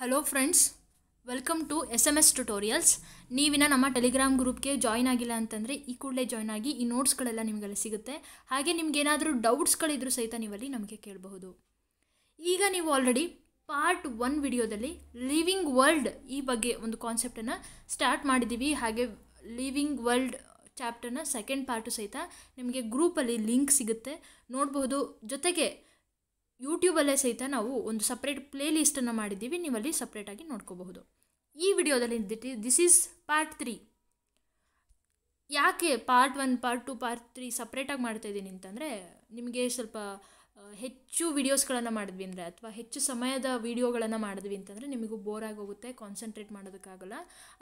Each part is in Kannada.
hello friends welcome to S M S tutorials ನೀವಿನ ನಮ್ಮ ಟೆಲಿಗ್ರಾಮ್ ಗ್ರೂಪ್ಗೆ ಜಾಯ್ನ್ ಆಗಿಲ್ಲ ಅಂತಂದರೆ ಈ ಕೂಡಲೇ ಜಾಯ್ನ್ ಆಗಿ ಈ ನೋಟ್ಸ್ಗಳೆಲ್ಲ ನಿಮಗೆಲ್ಲ ಸಿಗುತ್ತೆ ಹಾಗೆ ನಿಮ್ಗೇನಾದರೂ ಡೌಟ್ಸ್ಗಳಿದ್ರೂ ಸಹಿತ ನೀವಲ್ಲಿ ನಮಗೆ ಕೇಳಬಹುದು ಈಗ ನೀವು ಆಲ್ರೆಡಿ ಪಾರ್ಟ್ ಒನ್ ವಿಡಿಯೋದಲ್ಲಿ ಲಿವಿಂಗ್ ವರ್ಲ್ಡ್ ಈ ಬಗ್ಗೆ ಒಂದು ಕಾನ್ಸೆಪ್ಟನ್ನು ಸ್ಟಾರ್ಟ್ ಮಾಡಿದ್ದೀವಿ ಹಾಗೆ ಲಿವಿಂಗ್ ವರ್ಲ್ಡ್ ಚಾಪ್ಟರ್ನ ಸೆಕೆಂಡ್ ಪಾರ್ಟು ಸಹಿತ ನಿಮಗೆ ಗ್ರೂಪಲ್ಲಿ ಲಿಂಕ್ ಸಿಗುತ್ತೆ ನೋಡಬಹುದು ಜೊತೆಗೆ ಯೂಟ್ಯೂಬಲ್ಲೇ ಸಹಿತ ನಾವು ಒಂದು ಸಪ್ರೇಟ್ ಪ್ಲೇ ಲಿಸ್ಟನ್ನು ಮಾಡಿದ್ದೀವಿ ನೀವಲ್ಲಿ ಸಪ್ರೇಟಾಗಿ ನೋಡ್ಕೋಬಹುದು ಈ ವಿಡಿಯೋದಲ್ಲಿ ದಿಸ್ ಈಸ್ ಪಾರ್ಟ್ ತ್ರೀ ಯಾಕೆ part one part two part three ಸಪ್ರೇಟಾಗಿ ಇದ್ದೀನಿ ಅಂತಂದರೆ ನಿಮಗೆ ಸ್ವಲ್ಪ ಹೆಚ್ಚು ವಿಡಿಯೋಸ್ಗಳನ್ನು ಮಾಡಿದ್ವಿ ಅಂದರೆ ಅಥವಾ ಹೆಚ್ಚು ಸಮಯದ ವಿಡಿಯೋಗಳನ್ನು ಮಾಡಿದ್ವಿ ಅಂತಂದರೆ ನಿಮಗೂ ಬೋರ್ ಆಗೋಗುತ್ತೆ ಕಾನ್ಸಂಟ್ರೇಟ್ ಮಾಡೋದಕ್ಕಾಗಲ್ಲ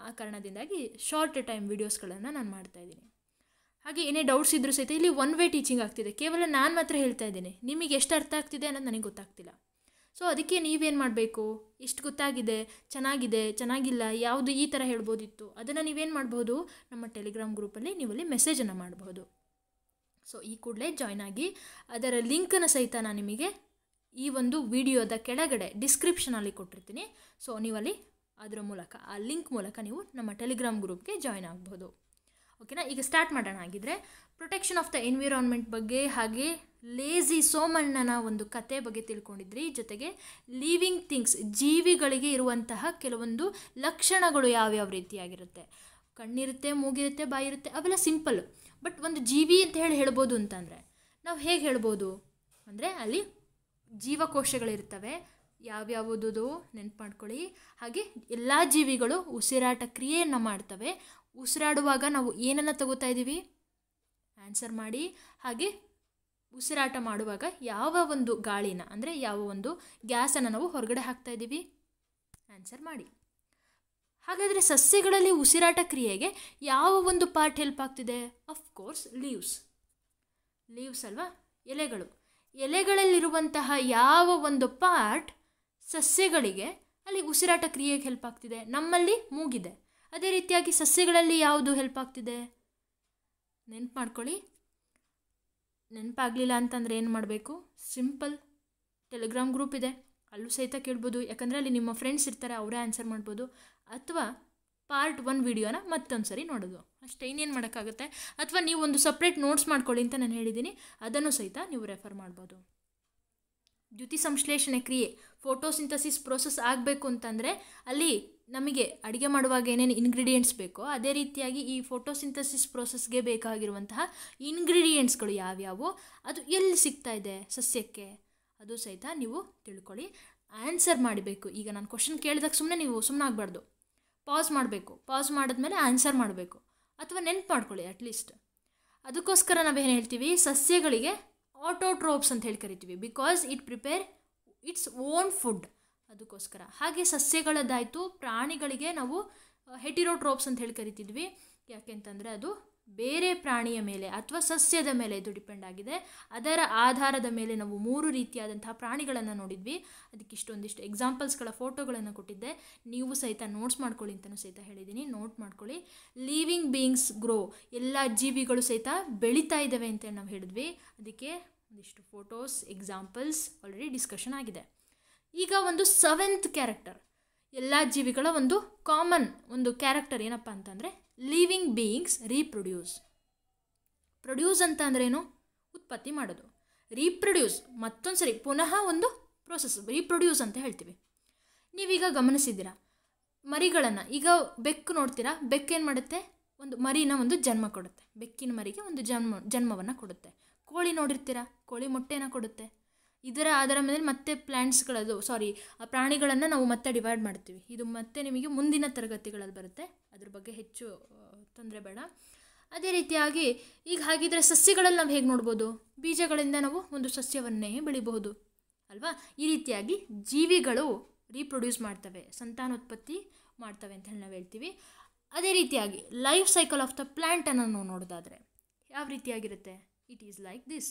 ಆ ಕಾರಣದಿಂದಾಗಿ ಶಾರ್ಟ್ ಟೈಮ್ ವಿಡಿಯೋಸ್ಗಳನ್ನು ನಾನು ಮಾಡ್ತಾಯಿದ್ದೀನಿ ಹಾಗೆ ಏನೇ ಡೌಟ್ಸ್ ಇದ್ದರೂ ಸಹಿತ ಇಲ್ಲಿ ಒನ್ ವೇ ಟೀಚಿಂಗ್ ಆಗ್ತಿದೆ ಕೇವಲ ನಾನು ಮಾತ್ರ ಹೇಳ್ತಾ ಇದ್ದೇನೆ ನಿಮಗೆ ಎಷ್ಟು ಅರ್ಥ ಆಗ್ತಿದೆ ಅನ್ನೋದು ನನಗೆ ಗೊತ್ತಾಗ್ತಿಲ್ಲ ಸೊ ಅದಕ್ಕೆ ನೀವೇನು ಮಾಡಬೇಕು ಇಷ್ಟು ಗೊತ್ತಾಗಿದೆ ಚೆನ್ನಾಗಿದೆ ಚೆನ್ನಾಗಿಲ್ಲ ಯಾವುದು ಈ ಥರ ಹೇಳ್ಬೋದಿತ್ತು ಅದನ್ನು ನೀವೇನು ಮಾಡ್ಬೋದು ನಮ್ಮ ಟೆಲಿಗ್ರಾಮ್ ಗ್ರೂಪಲ್ಲಿ ನೀವಲ್ಲಿ ಮೆಸೇಜನ್ನು ಮಾಡಬಹುದು ಸೊ ಈ ಕೂಡಲೇ ಜಾಯ್ನ್ ಆಗಿ ಅದರ ಲಿಂಕನ್ನು ಸಹಿತ ನಾನು ನಿಮಗೆ ಈ ಒಂದು ವಿಡಿಯೋದ ಕೆಳಗಡೆ ಡಿಸ್ಕ್ರಿಪ್ಷನಲ್ಲಿ ಕೊಟ್ಟಿರ್ತೀನಿ ಸೊ ನೀವಲ್ಲಿ ಅದರ ಮೂಲಕ ಆ ಲಿಂಕ್ ಮೂಲಕ ನೀವು ನಮ್ಮ ಟೆಲಿಗ್ರಾಮ್ ಗ್ರೂಪ್ಗೆ ಜಾಯ್ನ್ ಆಗ್ಬೋದು ಓಕೆನಾ ಈಗ ಸ್ಟಾರ್ಟ್ ಮಾಡೋಣ ಆಗಿದ್ರೆ ಪ್ರೊಟೆಕ್ಷನ್ ಆಫ್ ದ ಎನ್ವಿರಾನ್ಮೆಂಟ್ ಬಗ್ಗೆ ಹಾಗೆ ಲೇಜಿ ಸೋಮಣ್ಣನ ಒಂದು ಕತೆ ಬಗ್ಗೆ ತಿಳ್ಕೊಂಡಿದ್ರಿ ಜೊತೆಗೆ ಲಿವಿಂಗ್ ಥಿಂಗ್ಸ್ ಜೀವಿಗಳಿಗೆ ಇರುವಂತಹ ಕೆಲವೊಂದು ಲಕ್ಷಣಗಳು ಯಾವ್ಯಾವ ರೀತಿಯಾಗಿರುತ್ತೆ ಕಣ್ಣಿರುತ್ತೆ ಮೂಗಿರುತ್ತೆ ಬಾಯಿರುತ್ತೆ ಅವೆಲ್ಲ ಸಿಂಪಲ್ ಬಟ್ ಒಂದು ಜೀವಿ ಅಂತ ಹೇಳಿ ಹೇಳ್ಬೋದು ಅಂತಂದರೆ ನಾವು ಹೇಗೆ ಹೇಳ್ಬೋದು ಅಂದರೆ ಅಲ್ಲಿ ಜೀವಕೋಶಗಳಿರ್ತವೆ ಯಾವ್ಯಾವುದದು ನೆನ್ಪು ಮಾಡ್ಕೊಳ್ಳಿ ಹಾಗೆ ಎಲ್ಲ ಜೀವಿಗಳು ಉಸಿರಾಟ ಕ್ರಿಯೆಯನ್ನು ಮಾಡ್ತವೆ ಉಸಿರಾಡುವಾಗ ನಾವು ಏನನ್ನು ತಗೋತಾ ಇದ್ದೀವಿ ಆನ್ಸರ್ ಮಾಡಿ ಹಾಗೆ ಉಸಿರಾಟ ಮಾಡುವಾಗ ಯಾವ ಒಂದು ಗಾಳಿನ ಅಂದರೆ ಯಾವ ಒಂದು ಗ್ಯಾಸನ್ನು ನಾವು ಹೊರಗಡೆ ಹಾಕ್ತಾ ಇದ್ದೀವಿ ಆನ್ಸರ್ ಮಾಡಿ ಹಾಗಾದರೆ ಸಸ್ಯಗಳಲ್ಲಿ ಉಸಿರಾಟ ಕ್ರಿಯೆಗೆ ಯಾವ ಒಂದು ಪಾರ್ಟ್ ಹೆಲ್ಪ್ ಆಗ್ತಿದೆ ಕೋರ್ಸ್ ಲೀವ್ಸ್ ಲೀವ್ಸ್ ಅಲ್ವಾ ಎಲೆಗಳು ಎಲೆಗಳಲ್ಲಿರುವಂತಹ ಯಾವ ಒಂದು ಪಾರ್ಟ್ ಸಸ್ಯಗಳಿಗೆ ಅಲ್ಲಿ ಉಸಿರಾಟ ಕ್ರಿಯೆಗೆ ಹೆಲ್ಪ್ ಆಗ್ತಿದೆ ನಮ್ಮಲ್ಲಿ ಮೂಗಿದೆ ಅದೇ ರೀತಿಯಾಗಿ ಸಸ್ಯಗಳಲ್ಲಿ ಯಾವುದು ಹೆಲ್ಪ್ ಆಗ್ತಿದೆ ನೆನ್ಪು ಮಾಡ್ಕೊಳ್ಳಿ ನೆನಪಾಗಲಿಲ್ಲ ಅಂತಂದರೆ ಏನು ಮಾಡಬೇಕು ಸಿಂಪಲ್ ಟೆಲಿಗ್ರಾಮ್ ಗ್ರೂಪ್ ಇದೆ ಅಲ್ಲೂ ಸಹಿತ ಕೇಳ್ಬೋದು ಯಾಕಂದರೆ ಅಲ್ಲಿ ನಿಮ್ಮ ಫ್ರೆಂಡ್ಸ್ ಇರ್ತಾರೆ ಅವರೇ ಆನ್ಸರ್ ಮಾಡ್ಬೋದು ಅಥವಾ ಪಾರ್ಟ್ ಒನ್ ವಿಡಿಯೋನ ಮತ್ತೊಂದು ಸರಿ ನೋಡೋದು ಅಷ್ಟೇ ಇನ್ನೇನು ಮಾಡೋಕ್ಕಾಗುತ್ತೆ ಅಥವಾ ನೀವು ಒಂದು ಸಪ್ರೇಟ್ ನೋಟ್ಸ್ ಮಾಡ್ಕೊಳ್ಳಿ ಅಂತ ನಾನು ಹೇಳಿದ್ದೀನಿ ಅದನ್ನು ಸಹಿತ ನೀವು ರೆಫರ್ ಮಾಡ್ಬೋದು ದ್ಯುತಿ ಸಂಶ್ಲೇಷಣೆ ಕ್ರಿಯೆ ಫೋಟೋಸಿಂಥಸಿಸ್ ಪ್ರೋಸೆಸ್ ಆಗಬೇಕು ಅಂತಂದರೆ ಅಲ್ಲಿ ನಮಗೆ ಅಡುಗೆ ಮಾಡುವಾಗ ಏನೇನು ಇಂಗ್ರೀಡಿಯೆಂಟ್ಸ್ ಬೇಕೋ ಅದೇ ರೀತಿಯಾಗಿ ಈ ಫೋಟೋಸಿಂಥಸಿಸ್ ಪ್ರೋಸೆಸ್ಗೆ ಬೇಕಾಗಿರುವಂತಹ ಇನ್ಗ್ರೀಡಿಯೆಂಟ್ಸ್ಗಳು ಯಾವ್ಯಾವು ಅದು ಎಲ್ಲಿ ಸಿಗ್ತಾ ಇದೆ ಸಸ್ಯಕ್ಕೆ ಅದು ಸಹಿತ ನೀವು ತಿಳ್ಕೊಳ್ಳಿ ಆನ್ಸರ್ ಮಾಡಬೇಕು ಈಗ ನಾನು ಕ್ವಶನ್ ಕೇಳಿದಾಗ ಸುಮ್ಮನೆ ನೀವು ಸುಮ್ಮನೆ ಆಗಬಾರ್ದು ಪಾಸ್ ಮಾಡಬೇಕು ಪಾಸ್ ಮಾಡಿದ್ಮೇಲೆ ಆನ್ಸರ್ ಮಾಡಬೇಕು ಅಥವಾ ನೆನ್ಪು ಮಾಡ್ಕೊಳ್ಳಿ ಅಟ್ಲೀಸ್ಟ್ ಅದಕ್ಕೋಸ್ಕರ ನಾವೇನು ಹೇಳ್ತೀವಿ ಸಸ್ಯಗಳಿಗೆ ಆಟೋಟ್ರೋಪ್ಸ್ ಅಂತ ಹೇಳಿ ಕರಿತೀವಿ because it prepare its own food ಅದಕ್ಕೋಸ್ಕರ ಹಾಗೆ ಸಸ್ಯಗಳದ್ದಾಯಿತು ಪ್ರಾಣಿಗಳಿಗೆ ನಾವು ಹೆಟಿರೋಟ್ರೋಪ್ಸ್ ಅಂತ ಹೇಳಿ ಕರಿತಿದ್ವಿ ಯಾಕೆಂತಂದರೆ ಅದು ಬೇರೆ ಪ್ರಾಣಿಯ ಮೇಲೆ ಅಥವಾ ಸಸ್ಯದ ಮೇಲೆ ಇದು ಡಿಪೆಂಡ್ ಆಗಿದೆ ಅದರ ಆಧಾರದ ಮೇಲೆ ನಾವು ಮೂರು ರೀತಿಯಾದಂತಹ ಪ್ರಾಣಿಗಳನ್ನು ನೋಡಿದ್ವಿ ಅದಕ್ಕೆ ಇಷ್ಟೊಂದಿಷ್ಟು ಎಕ್ಸಾಂಪಲ್ಸ್ಗಳ ಫೋಟೋಗಳನ್ನು ಕೊಟ್ಟಿದ್ದೆ ನೀವು ಸಹಿತ ನೋಟ್ಸ್ ಮಾಡ್ಕೊಳ್ಳಿ ಅಂತಲೂ ಸಹಿತ ಹೇಳಿದ್ದೀನಿ ನೋಟ್ ಮಾಡ್ಕೊಳ್ಳಿ ಲಿವಿಂಗ್ ಬೀಯಿಂಗ್ಸ್ ಗ್ರೋ ಎಲ್ಲ ಜೀವಿಗಳು ಸಹಿತ ಬೆಳೀತಾ ಇದ್ದಾವೆ ಅಂತೇಳಿ ನಾವು ಹೇಳಿದ್ವಿ ಅದಕ್ಕೆ ಒಂದಿಷ್ಟು ಫೋಟೋಸ್ ಎಕ್ಸಾಂಪಲ್ಸ್ ಆಲ್ರೆಡಿ ಡಿಸ್ಕಷನ್ ಆಗಿದೆ ಈಗ ಒಂದು ಸೆವೆಂತ್ ಕ್ಯಾರೆಕ್ಟರ್ ಎಲ್ಲ ಜೀವಿಗಳ ಒಂದು ಕಾಮನ್ ಒಂದು ಕ್ಯಾರೆಕ್ಟರ್ ಏನಪ್ಪ ಅಂತಂದರೆ ಲಿವಿಂಗ್ ಬೀಯಿಂಗ್ಸ್ ರೀಪ್ರೊಡ್ಯೂಸ್ ಪ್ರೊಡ್ಯೂಸ್ ಅಂತ ಅಂದ್ರೇನು ಉತ್ಪತ್ತಿ ಮಾಡೋದು ರೀಪ್ರೊಡ್ಯೂಸ್ ಮತ್ತೊಂದು ಸರಿ ಪುನಃ ಒಂದು ಪ್ರೊಸೆಸ್ ರೀಪ್ರೊಡ್ಯೂಸ್ ಅಂತ ಹೇಳ್ತೀವಿ ನೀವೀಗ ಗಮನಿಸಿದ್ದೀರಾ ಮರಿಗಳನ್ನು ಈಗ ಬೆಕ್ಕು ನೋಡ್ತೀರಾ ಬೆಕ್ಕೇನು ಮಾಡುತ್ತೆ ಒಂದು ಮರಿನ ಒಂದು ಜನ್ಮ ಕೊಡುತ್ತೆ ಬೆಕ್ಕಿನ ಮರಿಗೆ ಒಂದು ಜನ್ಮ ಜನ್ಮವನ್ನು ಕೊಡುತ್ತೆ ಕೋಳಿ ನೋಡಿರ್ತೀರಾ ಕೋಳಿ ಮೊಟ್ಟೆನ ಕೊಡುತ್ತೆ ಇದರ ಆಧಾರ ಮೇಲೆ ಮತ್ತೆ ಪ್ಲ್ಯಾಂಟ್ಸ್ಗಳದು ಸಾರಿ ಪ್ರಾಣಿಗಳನ್ನು ನಾವು ಮತ್ತೆ ಡಿವೈಡ್ ಮಾಡ್ತೀವಿ ಇದು ಮತ್ತೆ ನಿಮಗೆ ಮುಂದಿನ ತರಗತಿಗಳಲ್ಲಿ ಬರುತ್ತೆ ಅದ್ರ ಬಗ್ಗೆ ಹೆಚ್ಚು ತೊಂದರೆ ಬೇಡ ಅದೇ ರೀತಿಯಾಗಿ ಈಗ ಹಾಗಿದ್ರೆ ಸಸ್ಯಗಳಲ್ಲಿ ನಾವು ಹೇಗೆ ನೋಡ್ಬೋದು ಬೀಜಗಳಿಂದ ನಾವು ಒಂದು ಸಸ್ಯವನ್ನೇ ಬೆಳಿಬಹುದು ಅಲ್ವಾ ಈ ರೀತಿಯಾಗಿ ಜೀವಿಗಳು ರೀಪ್ರೊಡ್ಯೂಸ್ ಮಾಡ್ತವೆ ಸಂತಾನೋತ್ಪತ್ತಿ ಮಾಡ್ತವೆ ಅಂತ ಹೇಳಿ ನಾವು ಹೇಳ್ತೀವಿ ಅದೇ ರೀತಿಯಾಗಿ ಲೈಫ್ ಸೈಕಲ್ ಆಫ್ ದ ಪ್ಲ್ಯಾಂಟನ್ನು ನಾವು ನೋಡೋದಾದರೆ ಯಾವ ರೀತಿಯಾಗಿರುತ್ತೆ it is like this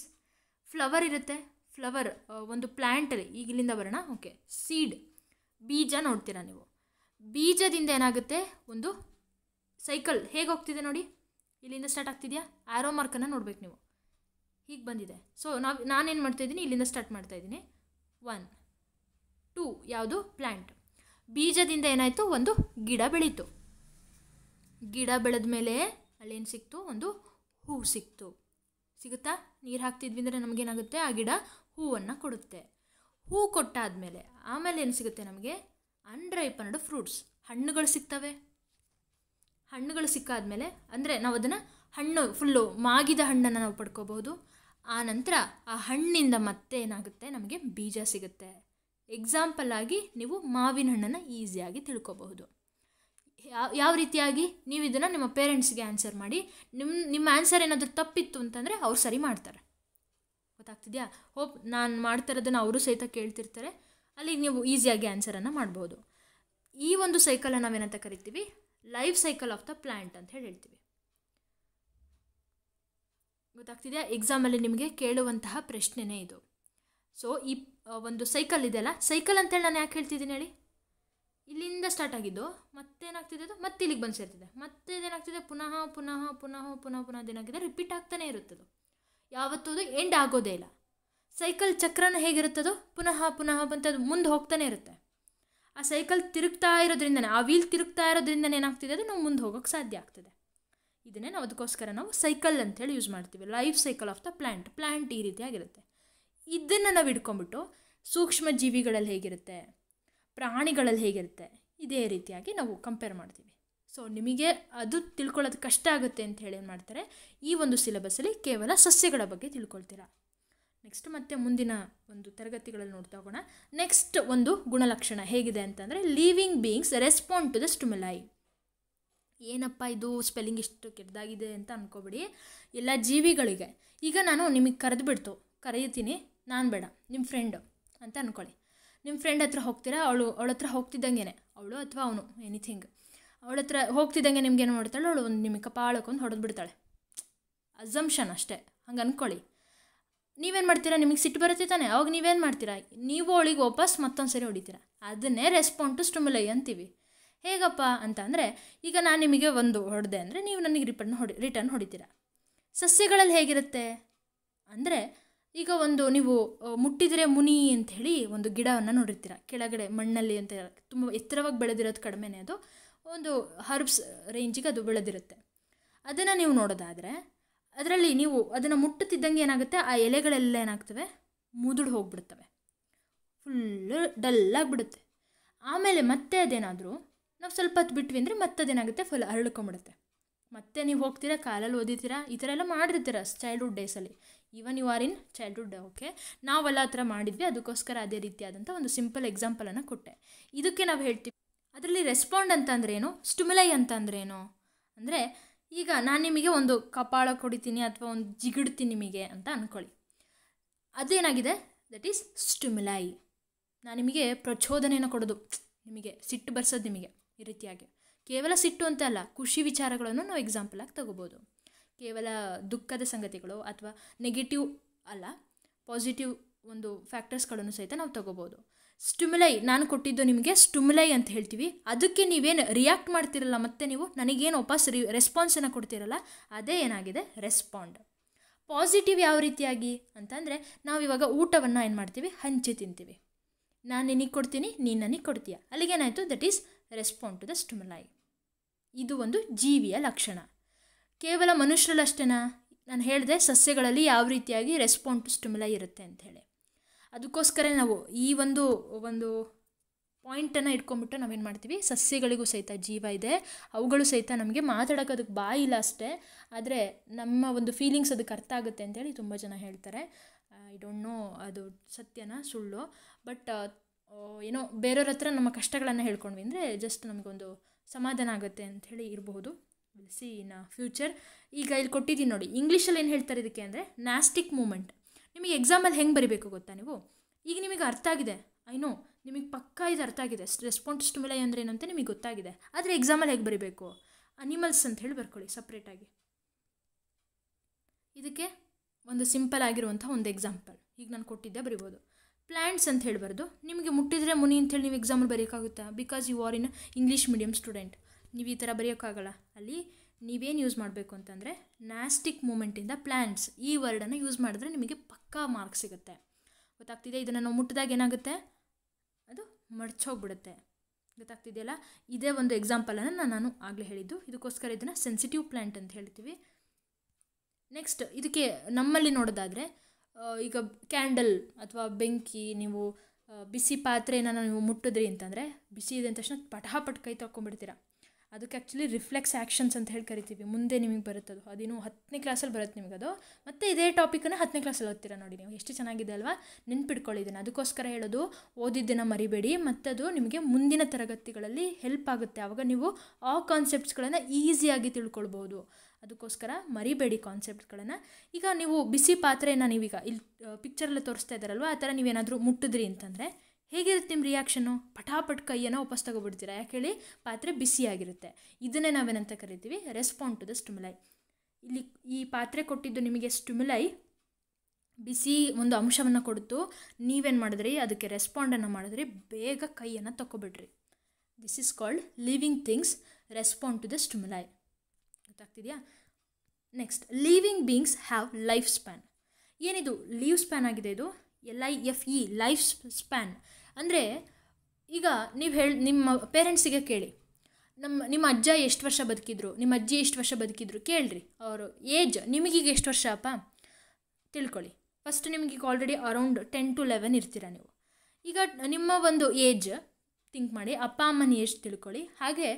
flower ಇರುತ್ತೆ ಫ್ಲವರ್ ಒಂದು ಪ್ಲ್ಯಾಂಟಲ್ಲಿ ಈಗ ಇಲ್ಲಿಂದ ಬರೋಣ ಓಕೆ ಸೀಡ್ ಬೀಜ ನೋಡ್ತೀರಾ ನೀವು ಬೀಜದಿಂದ ಏನಾಗುತ್ತೆ ಒಂದು ಸೈಕಲ್ ಹೇಗೆ ಹೋಗ್ತಿದೆ ನೋಡಿ ಇಲ್ಲಿಂದ ಸ್ಟಾರ್ಟ್ ಆಗ್ತಿದೆಯಾ ಆ್ಯರೋ ಮಾರ್ಕನ್ನು ನೋಡ್ಬೇಕು ನೀವು ಹೀಗೆ ಬಂದಿದೆ ಸೊ ನಾವು ನಾನೇನು ಮಾಡ್ತಾಯಿದ್ದೀನಿ ಇಲ್ಲಿಂದ ಸ್ಟಾರ್ಟ್ ಮಾಡ್ತಾಯಿದ್ದೀನಿ ಒನ್ ಟೂ ಯಾವುದು ಪ್ಲ್ಯಾಂಟ್ ಬೀಜದಿಂದ ಏನಾಯಿತು ಒಂದು ಗಿಡ ಬೆಳೀತು ಗಿಡ ಬೆಳೆದ ಮೇಲೆ ಅಲ್ಲೇನು ಸಿಕ್ತು ಒಂದು ಹೂ ಸಿಕ್ತು ಸಿಗುತ್ತಾ ನೀರು ಹಾಕ್ತಿದ್ವಿ ಅಂದರೆ ನಮಗೇನಾಗುತ್ತೆ ಆ ಗಿಡ ಹೂವನ್ನು ಕೊಡುತ್ತೆ ಹೂ ಕೊಟ್ಟಾದಮೇಲೆ ಆಮೇಲೆ ಏನು ಸಿಗುತ್ತೆ ನಮಗೆ ಅನ್ರೈಪನ್ಡ್ ಫ್ರೂಟ್ಸ್ ಹಣ್ಣುಗಳು ಸಿಗ್ತವೆ ಹಣ್ಣುಗಳು ಸಿಕ್ಕಾದ ಮೇಲೆ ಅಂದರೆ ನಾವು ಅದನ್ನು ಹಣ್ಣು ಫುಲ್ಲು ಮಾಗಿದ ಹಣ್ಣನ್ನು ನಾವು ಪಡ್ಕೋಬಹುದು ಆ ನಂತರ ಆ ಹಣ್ಣಿಂದ ಮತ್ತೆ ಏನಾಗುತ್ತೆ ನಮಗೆ ಬೀಜ ಸಿಗುತ್ತೆ ಎಕ್ಸಾಂಪಲ್ ಆಗಿ ನೀವು ಮಾವಿನ ಹಣ್ಣನ್ನು ಈಸಿಯಾಗಿ ತಿಳ್ಕೊಬಹುದು ಯಾವ ಯಾವ ರೀತಿಯಾಗಿ ನೀವು ಇದನ್ನು ನಿಮ್ಮ ಪೇರೆಂಟ್ಸ್ಗೆ ಆನ್ಸರ್ ಮಾಡಿ ನಿಮ್ಮ ನಿಮ್ಮ ಆನ್ಸರ್ ಏನಾದರೂ ತಪ್ಪಿತ್ತು ಅಂತಂದರೆ ಅವ್ರು ಸರಿ ಮಾಡ್ತಾರೆ ಗೊತ್ತಾಗ್ತಿದೆಯಾ ಹೋಪ್ ನಾನು ಮಾಡ್ತಾ ಇರೋದನ್ನು ಅವರು ಸಹಿತ ಕೇಳ್ತಿರ್ತಾರೆ ಅಲ್ಲಿ ನೀವು ಈಸಿಯಾಗಿ ಆನ್ಸರನ್ನು ಮಾಡ್ಬೋದು ಈ ಒಂದು ಸೈಕಲನ್ನು ನಾವೇನಂತ ಕರಿತೀವಿ life cycle of the plant ಅಂತ ಹೇಳಿ ಹೇಳ್ತೀವಿ ಗೊತ್ತಾಗ್ತಿದೆಯಾ ಎಕ್ಸಾಮಲ್ಲಿ ನಿಮಗೆ ಕೇಳುವಂತಹ ಪ್ರಶ್ನೆನೇ ಇದು ಸೊ ಈ ಒಂದು ಸೈಕಲ್ ಇದೆಯಲ್ಲ ಸೈಕಲ್ ಅಂತೇಳಿ ನಾನು ಯಾಕೆ ಹೇಳ್ತಿದ್ದೀನಿ ಹೇಳಿ ಇಲ್ಲಿಂದ ಸ್ಟಾರ್ಟ್ ಆಗಿದ್ದು ಮತ್ತೇನಾಗ್ತಿದೆ ಅದು ಮತ್ತೆ ಇಲ್ಲಿಗೆ ಬಂದು ಸೇರ್ತಿದೆ ಮತ್ತೆ ಇದೇನಾಗ್ತಿದೆ ಪುನಃ ಪುನಃ ಪುನಃ ಪುನಃ ಪುನಃ ಏನಾಗಿದೆ ರಿಪೀಟ್ ಆಗ್ತಾನೆ ಇರುತ್ತದೆ ಯಾವತ್ತೂ ಅದು ಎಂಡ್ ಆಗೋದೇ ಇಲ್ಲ ಸೈಕಲ್ ಚಕ್ರನ ಹೇಗಿರುತ್ತದೋ ಪುನಃ ಪುನಃ ಬಂತದು ಅದು ಮುಂದೆ ಹೋಗ್ತಾನೆ ಇರುತ್ತೆ ಆ ಸೈಕಲ್ ತಿರುಗ್ತಾ ಇರೋದ್ರಿಂದನೇ ಆ ವೀಲ್ ತಿರುಗ್ತಾ ಇರೋದ್ರಿಂದ ಏನಾಗ್ತಿದೆ ಅದು ನಾವು ಮುಂದೆ ಹೋಗೋಕ್ಕೆ ಸಾಧ್ಯ ಆಗ್ತದೆ ಇದನ್ನೇ ನಾವು ಅದಕ್ಕೋಸ್ಕರ ನಾವು ಸೈಕಲ್ ಅಂತೇಳಿ ಯೂಸ್ ಮಾಡ್ತೀವಿ life cycle of the plant plant ಈ ರೀತಿಯಾಗಿರುತ್ತೆ ಇದನ್ನು ನಾವು ಇಟ್ಕೊಂಬಿಟ್ಟು ಸೂಕ್ಷ್ಮ ಜೀವಿಗಳಲ್ಲಿ ಹೇಗಿರುತ್ತೆ ಪ್ರಾಣಿಗಳಲ್ಲಿ ಹೇಗಿರುತ್ತೆ ಇದೇ ರೀತಿಯಾಗಿ ನಾವು ಕಂಪೇರ್ ಮಾಡ್ತೀವಿ ಸೊ ನಿಮಗೆ ಅದು ತಿಳ್ಕೊಳ್ಳೋದು ಕಷ್ಟ ಆಗುತ್ತೆ ಅಂತ ಹೇಳಿ ಏನು ಮಾಡ್ತಾರೆ ಈ ಒಂದು ಸಿಲೆಬಸ್ಸಲ್ಲಿ ಕೇವಲ ಸಸ್ಯಗಳ ಬಗ್ಗೆ ತಿಳ್ಕೊಳ್ತೀರಾ ನೆಕ್ಸ್ಟ್ ಮತ್ತೆ ಮುಂದಿನ ಒಂದು ತರಗತಿಗಳಲ್ಲಿ ನೋಡ್ತಾ ಹೋಗೋಣ ನೆಕ್ಸ್ಟ್ ಒಂದು ಗುಣಲಕ್ಷಣ ಹೇಗಿದೆ ಅಂತಂದರೆ living beings respond to the stimuli ಏನಪ್ಪ ಇದು ಸ್ಪೆಲ್ಲಿಂಗ್ ಇಷ್ಟು ಕೆಟ್ಟದಾಗಿದೆ ಅಂತ ಅಂದ್ಕೋಬೇಡಿ ಎಲ್ಲ ಜೀವಿಗಳಿಗೆ ಈಗ ನಾನು ನಿಮಗೆ ಕರೆದು ಕರೆಯುತ್ತೀನಿ ನಾನು ಬೇಡ ನಿಮ್ಮ ಫ್ರೆಂಡು ಅಂತ ಅಂದ್ಕೊಳ್ಳಿ ನಿಮ್ಮ ಫ್ರೆಂಡ್ ಹತ್ರ ಹೋಗ್ತೀರಾ ಅವಳು ಅವಳ ಹತ್ರ ಹೋಗ್ತಿದ್ದಂಗೆ ಅವಳು ಅಥವಾ ಅವನು ಎನಿಥಿಂಗ್ ಅವಳ ಹತ್ರ ಹೋಗ್ತಿದ್ದಂಗೆ ಏನು ಮಾಡ್ತಾಳೆ ಅವಳು ಒಂದು ನಿಮಗೆ ಕಪಾಳಕೊಂಡು ಹೊಡೆದು ಬಿಡ್ತಾಳೆ ಅಸಂಪ್ಷನ್ ಅಷ್ಟೇ ಹಂಗೆ ಅಂದ್ಕೊಳ್ಳಿ ನೀವೇನು ಮಾಡ್ತೀರಾ ನಿಮಗೆ ಸಿಟ್ಟು ಬರುತ್ತೆ ತಾನೆ ಅವಾಗ ನೀವೇನು ಮಾಡ್ತೀರಾ ನೀವು ಅವಳಿಗೆ ವಾಪಸ್ ಮತ್ತೊಂದು ಸರಿ ಹೊಡಿತೀರ ಅದನ್ನೇ ರೆಸ್ಪಾಂಡ್ ಟು ಸ್ಟುಮುಲೈ ಅಂತೀವಿ ಹೇಗಪ್ಪ ಅಂತ ಅಂದರೆ ಈಗ ನಾನು ನಿಮಗೆ ಒಂದು ಹೊಡೆದೆ ಅಂದರೆ ನೀವು ನನಗೆ ರಿಟರ್ನ್ ಹೊಡಿ ರಿಟರ್ನ್ ಹೊಡಿತೀರ ಸಸ್ಯಗಳಲ್ಲಿ ಹೇಗಿರುತ್ತೆ ಅಂದರೆ ಈಗ ಒಂದು ನೀವು ಮುಟ್ಟಿದರೆ ಮುನಿ ಅಂಥೇಳಿ ಒಂದು ಗಿಡವನ್ನು ನೋಡಿರ್ತೀರ ಕೆಳಗಡೆ ಮಣ್ಣಲ್ಲಿ ಅಂತ ತುಂಬ ಎತ್ತರವಾಗಿ ಬೆಳೆದಿರೋದು ಕಡಿಮೆನೇ ಅದು ಒಂದು ಹರ್ಬ್ಸ್ ರೇಂಜಿಗೆ ಅದು ಬೆಳೆದಿರುತ್ತೆ ಅದನ್ನು ನೀವು ನೋಡೋದಾದರೆ ಅದರಲ್ಲಿ ನೀವು ಅದನ್ನು ಮುಟ್ಟುತ್ತಿದ್ದಂಗೆ ಏನಾಗುತ್ತೆ ಆ ಎಲೆಗಳೆಲ್ಲ ಏನಾಗ್ತವೆ ಮುದುಡು ಹೋಗ್ಬಿಡ್ತವೆ ಫುಲ್ಲು ಡಲ್ಲಾಗಿ ಆಮೇಲೆ ಮತ್ತೆ ಅದೇನಾದರೂ ನಾವು ಸ್ವಲ್ಪ ಹೊತ್ತು ಬಿಟ್ವಿ ಅಂದರೆ ಮತ್ತೆ ಅದೇನಾಗುತ್ತೆ ಫುಲ್ ಅರಳ್ಕೊಂಬಿಡುತ್ತೆ ಮತ್ತೆ ನೀವು ಹೋಗ್ತೀರಾ ಕಾಲಲ್ಲಿ ಓದಿತೀರಾ ಈ ಥರ ಎಲ್ಲ ಮಾಡಿರ್ತೀರ ಚೈಲ್ಡ್ಹುಡ್ ಡೇಸಲ್ಲಿ even you are in childhood okay ನಾವೆಲ್ಲ ಆ ಥರ ಮಾಡಿದ್ವಿ ಅದಕ್ಕೋಸ್ಕರ ಅದೇ ರೀತಿಯಾದಂಥ ಒಂದು ಸಿಂಪಲ್ ಎಕ್ಸಾಂಪಲನ್ನು ಕೊಟ್ಟೆ ಇದಕ್ಕೆ ನಾವು ಹೇಳ್ತೀವಿ ಅದರಲ್ಲಿ ರೆಸ್ಪಾಂಡ್ ಅಂತಂದ್ರೇನು ಸ್ಟುಮಿಲೈ ಅಂತಂದ್ರೇನು ಅಂದರೆ ಈಗ ನಾನು ನಿಮಗೆ ಒಂದು ಕಪಾಳ ಕೊಡಿತೀನಿ ಅಥವಾ ಒಂದು ಜಿಗಿಡ್ತೀನಿ ನಿಮಗೆ ಅಂತ ಅಂದ್ಕೊಳ್ಳಿ ಅದೇನಾಗಿದೆ ದಟ್ ಈಸ್ ಸ್ಟಿಮುಲೈ ನಾನು ನಿಮಗೆ ಪ್ರಚೋದನೆಯನ್ನು ಕೊಡೋದು ನಿಮಗೆ ಸಿಟ್ಟು ಬರ್ಸೋದು ನಿಮಗೆ ಈ ರೀತಿಯಾಗಿ ಕೇವಲ ಸಿಟ್ಟು ಅಂತ ಅಲ್ಲ ಖುಷಿ ವಿಚಾರಗಳನ್ನು ನಾವು ಎಕ್ಸಾಂಪಲಾಗಿ ತಗೋಬೋದು ಕೇವಲ ದುಃಖದ ಸಂಗತಿಗಳು ಅಥವಾ ನೆಗೆಟಿವ್ ಅಲ್ಲ ಪಾಸಿಟಿವ್ ಒಂದು ಫ್ಯಾಕ್ಟರ್ಸ್ಗಳನ್ನು ಸಹಿತ ನಾವು ತಗೋಬೋದು ಸ್ಟುಮುಲೈ ನಾನು ಕೊಟ್ಟಿದ್ದು ನಿಮಗೆ ಸ್ಟುಮುಲೈ ಅಂತ ಹೇಳ್ತೀವಿ ಅದಕ್ಕೆ ನೀವೇನು ರಿಯಾಕ್ಟ್ ಮಾಡ್ತಿರಲ್ಲ ಮತ್ತೆ ನೀವು ನನಗೇನು ವಾಪಸ್ ರಿ ರೆಸ್ಪಾನ್ಸನ್ನು ಕೊಡ್ತಿರಲ್ಲ ಅದೇ ಏನಾಗಿದೆ ರೆಸ್ಪಾಂಡ್ ಪಾಸಿಟಿವ್ ಯಾವ ರೀತಿಯಾಗಿ ಅಂತಂದರೆ ನಾವು ಇವಾಗ ಊಟವನ್ನು ಏನು ಮಾಡ್ತೀವಿ ಹಂಚಿ ತಿಂತೀವಿ ನಾನು ನಿನಗೆ ಕೊಡ್ತೀನಿ ನೀನು ನನಗೆ ಕೊಡ್ತೀಯ ಅಲ್ಲಿಗೇನಾಯಿತು that is respond to the stimuli ಇದು ಒಂದು ಜೀವಿಯ ಲಕ್ಷಣ ಕೇವಲ ಮನುಷ್ಯರಲ್ಲಷ್ಟೇನಾ ನಾನು ಹೇಳಿದೆ ಸಸ್ಯಗಳಲ್ಲಿ ಯಾವ ರೀತಿಯಾಗಿ ರೆಸ್ಪಾಂಡ್ ಟು ಸ್ಟುಮುಲೈ ಇರುತ್ತೆ ಅಂತ ಹೇಳಿ ಅದಕ್ಕೋಸ್ಕರ ನಾವು ಈ ಒಂದು ಒಂದು ಪಾಯಿಂಟನ್ನು ಇಟ್ಕೊಂಡ್ಬಿಟ್ಟು ನಾವೇನು ಮಾಡ್ತೀವಿ ಸಸ್ಯಗಳಿಗೂ ಸಹಿತ ಜೀವ ಇದೆ ಅವುಗಳು ಸಹಿತ ನಮಗೆ ಮಾತಾಡೋಕೆ ಅದಕ್ಕೆ ಬಾಯಿ ಇಲ್ಲ ಅಷ್ಟೇ ಆದರೆ ನಮ್ಮ ಒಂದು ಫೀಲಿಂಗ್ಸ್ ಅದಕ್ಕೆ ಅರ್ಥ ಆಗುತ್ತೆ ಅಂತೇಳಿ ತುಂಬ ಜನ ಹೇಳ್ತಾರೆ ಐ ಡೋಂಟ್ ನೋ ಅದು ಸತ್ಯನ ಸುಳ್ಳು ಬಟ್ ಏನೋ ಬೇರೆಯವ್ರ ಹತ್ರ ನಮ್ಮ ಕಷ್ಟಗಳನ್ನು ಹೇಳ್ಕೊಂಡ್ವಿ ಅಂದರೆ ಜಸ್ಟ್ ನಮಗೊಂದು ಸಮಾಧಾನ ಆಗುತ್ತೆ ಅಂಥೇಳಿ ಇರಬಹುದು ಸಿ ನಾ ಫ್ಯೂಚರ್ ಈಗ ಇಲ್ಲಿ ಕೊಟ್ಟಿದ್ದೀನಿ ನೋಡಿ ಇಂಗ್ಲೀಷಲ್ಲಿ ಏನು ಹೇಳ್ತಾರೆ ಇದಕ್ಕೆ ಅಂದರೆ ನ್ಯಾಸ್ಟಿಕ್ ಮೂಮೆಂಟ್ ನಿಮಗೆ ಎಕ್ಸಾಮಲ್ಲಿ ಹೆಂಗೆ ಬರಿಬೇಕು ಗೊತ್ತಾ ನೀವು ಈಗ ನಿಮಗೆ ಅರ್ಥ ಆಗಿದೆ ಐನೋ ನಿಮಗೆ ಪಕ್ಕಾ ಇದು ಅರ್ಥ ಆಗಿದೆ ರೆಸ್ಪಾನ್ಸ್ ಮೇಲೆ ಅಂದರೆ ಏನಂತ ನಿಮಗೆ ಗೊತ್ತಾಗಿದೆ ಆದರೆ ಎಕ್ಸಾಮಲ್ಲಿ ಹೇಗೆ ಬರಿಬೇಕು ಅನಿಮಲ್ಸ್ ಅಂತ ಹೇಳಿ ಬರ್ಕೊಳ್ಳಿ ಸಪ್ರೇಟಾಗಿ ಇದಕ್ಕೆ ಒಂದು ಸಿಂಪಲ್ ಆಗಿರುವಂಥ ಒಂದು ಎಕ್ಸಾಂಪಲ್ ಈಗ ನಾನು ಕೊಟ್ಟಿದ್ದೆ ಬರಿಬೋದು ಪ್ಲ್ಯಾಂಟ್ಸ್ ಅಂತ ಹೇಳಬಾರ್ದು ನಿಮಗೆ ಮುಟ್ಟಿದ್ರೆ ಮುನಿ ಅಂತೇಳಿ ನೀವು ಎಕ್ಸಾಮಲ್ಲಿ ಬರೆಯೋಕ್ಕಾಗುತ್ತಾ because you are in English medium student ನೀವು ಈ ಥರ ಬರೆಯೋಕ್ಕಾಗಲ್ಲ ಅಲ್ಲಿ ನೀವೇನು ಯೂಸ್ ಮಾಡಬೇಕು ಅಂತಂದರೆ ನ್ಯಾಸ್ಟಿಕ್ ಮೂಮೆಂಟಿಂದ ಪ್ಲ್ಯಾಂಟ್ಸ್ ಈ ವರ್ಡನ್ನು ಯೂಸ್ ಮಾಡಿದ್ರೆ ನಿಮಗೆ ಪಕ್ಕಾ ಮಾರ್ಕ್ ಸಿಗುತ್ತೆ ಗೊತ್ತಾಗ್ತಿದೆ ಇದನ್ನು ನಾವು ಮುಟ್ಟಿದಾಗ ಏನಾಗುತ್ತೆ ಅದು ಮಡ್ಚೋಗ್ಬಿಡುತ್ತೆ ಗೊತ್ತಾಗ್ತಿದೆಯಲ್ಲ ಇದೇ ಒಂದು ಎಕ್ಸಾಂಪಲನ್ನು ನಾನು ಆಗಲೇ ಹೇಳಿದ್ದು ಇದಕ್ಕೋಸ್ಕರ ಇದನ್ನು ಸೆನ್ಸಿಟಿವ್ ಪ್ಲ್ಯಾಂಟ್ ಅಂತ ಹೇಳ್ತೀವಿ ನೆಕ್ಸ್ಟ್ ಇದಕ್ಕೆ ನಮ್ಮಲ್ಲಿ ನೋಡೋದಾದರೆ ಈಗ ಕ್ಯಾಂಡಲ್ ಅಥವಾ ಬೆಂಕಿ ನೀವು ಬಿಸಿ ಪಾತ್ರೆನ ನೀವು ಮುಟ್ಟಿದ್ರಿ ಅಂತಂದರೆ ಬಿಸಿ ಇದೆ ಅಂದ ತಕ್ಷಣ ಪಟಹ ಕೈ ತೊಳ್ಕೊಂಡ್ಬಿಡ್ತೀರ ಅದಕ್ಕೆ ಆ್ಯಕ್ಚುಲಿ ರಿಫ್ಲೆಕ್ಸ್ ಆ್ಯಕ್ಷನ್ಸ್ ಅಂತ ಹೇಳಿ ಕರಿತೀವಿ ಮುಂದೆ ನಿಮಗೆ ಬರುತ್ತದು ಅದೇನು ಹತ್ತನೇ ಕ್ಲಾಸಲ್ಲಿ ಬರುತ್ತೆ ಅದು ಮತ್ತು ಇದೇ ಟಾಪಿಕನ್ನು ಹತ್ತನೇ ಕ್ಲಾಸಲ್ಲಿ ಓದ್ತೀರಾ ನೋಡಿ ನೀವು ಎಷ್ಟು ಚೆನ್ನಾಗಿದೆ ಅಲ್ವಾ ನೆನ್ಪಿಟ್ಕೊಳ್ಳಿದ್ದೀನಿ ಅದಕ್ಕೋಸ್ಕರ ಹೇಳೋದು ಓದಿದ್ದನ್ನು ಮರಿಬೇಡಿ ಮತ್ತದು ನಿಮಗೆ ಮುಂದಿನ ತರಗತಿಗಳಲ್ಲಿ ಹೆಲ್ಪ್ ಆಗುತ್ತೆ ಆವಾಗ ನೀವು ಆ ಕಾನ್ಸೆಪ್ಟ್ಸ್ಗಳನ್ನು ಈಸಿಯಾಗಿ ತಿಳ್ಕೊಳ್ಬೋದು ಅದಕ್ಕೋಸ್ಕರ ಮರಿಬೇಡಿ ಕಾನ್ಸೆಪ್ಟ್ಗಳನ್ನು ಈಗ ನೀವು ಬಿಸಿ ಪಾತ್ರೆಯನ್ನು ನೀವೀಗ ಇಲ್ಲಿ ಪಿಕ್ಚರಲ್ಲಿ ತೋರಿಸ್ತಾ ಇದ್ದಾರಲ್ವ ಆ ಥರ ನೀವೇನಾದರೂ ಮುಟ್ಟಿದ್ರಿ ಅಂತಂದರೆ ಹೇಗಿರುತ್ತೆ ನಿಮ್ಮ ರಿಯಾಕ್ಷನು ಪಟಾಪಟ್ ಕೈಯನ್ನು ವಾಪಸ್ ತಗೋಬಿಡ್ತೀರಾ ಯಾಕೆ ಹೇಳಿ ಪಾತ್ರೆ ಬಿಸಿಯಾಗಿರುತ್ತೆ ಇದನ್ನೇ ನಾವೇನಂತ ಕರಿತೀವಿ ರೆಸ್ಪಾಂಡ್ ಟು ದ ಸ್ಟುಮಲೈ ಇಲ್ಲಿ ಈ ಪಾತ್ರೆ ಕೊಟ್ಟಿದ್ದು ನಿಮಗೆ ಸ್ಟುಮುಲೈ ಬಿಸಿ ಒಂದು ಅಂಶವನ್ನು ಕೊಡ್ತು ನೀವೇನು ಮಾಡಿದ್ರಿ ಅದಕ್ಕೆ ರೆಸ್ಪಾಂಡನ್ನು ಮಾಡಿದ್ರಿ ಬೇಗ ಕೈಯನ್ನು ತಕ್ಕೊಬಿಡ್ರಿ this is called living things respond to the stimuli ಗೊತ್ತಾಗ್ತಿದೆಯಾ next living beings have life span ಏನಿದು ಲೀವ್ ಸ್ಪ್ಯಾನ್ ಆಗಿದೆ ಇದು L I F E life span ಅಂದರೆ ಈಗ ನೀವು ಹೇಳಿ ನಿಮ್ಮ ಪೇರೆಂಟ್ಸಿಗೆ ಕೇಳಿ ನಮ್ಮ ನಿಮ್ಮ ಅಜ್ಜ ಎಷ್ಟು ವರ್ಷ ಬದುಕಿದ್ರು ನಿಮ್ಮ ಅಜ್ಜಿ ಎಷ್ಟು ವರ್ಷ ಬದುಕಿದ್ರು ಕೇಳಿರಿ ಅವರು ಏಜ್ ನಿಮಗೀಗ ಎಷ್ಟು ವರ್ಷ ಅಪ್ಪ ತಿಳ್ಕೊಳ್ಳಿ ಫಸ್ಟ್ ನಿಮಗೀಗ already around ten to eleven ಇರ್ತೀರ ನೀವು ಈಗ ನಿಮ್ಮ ಒಂದು ಏಜ್ ಥಿಂಕ್ ಮಾಡಿ ಅಪ್ಪ ಅಮ್ಮನ ಏಜ್ ತಿಳ್ಕೊಳ್ಳಿ ಹಾಗೆ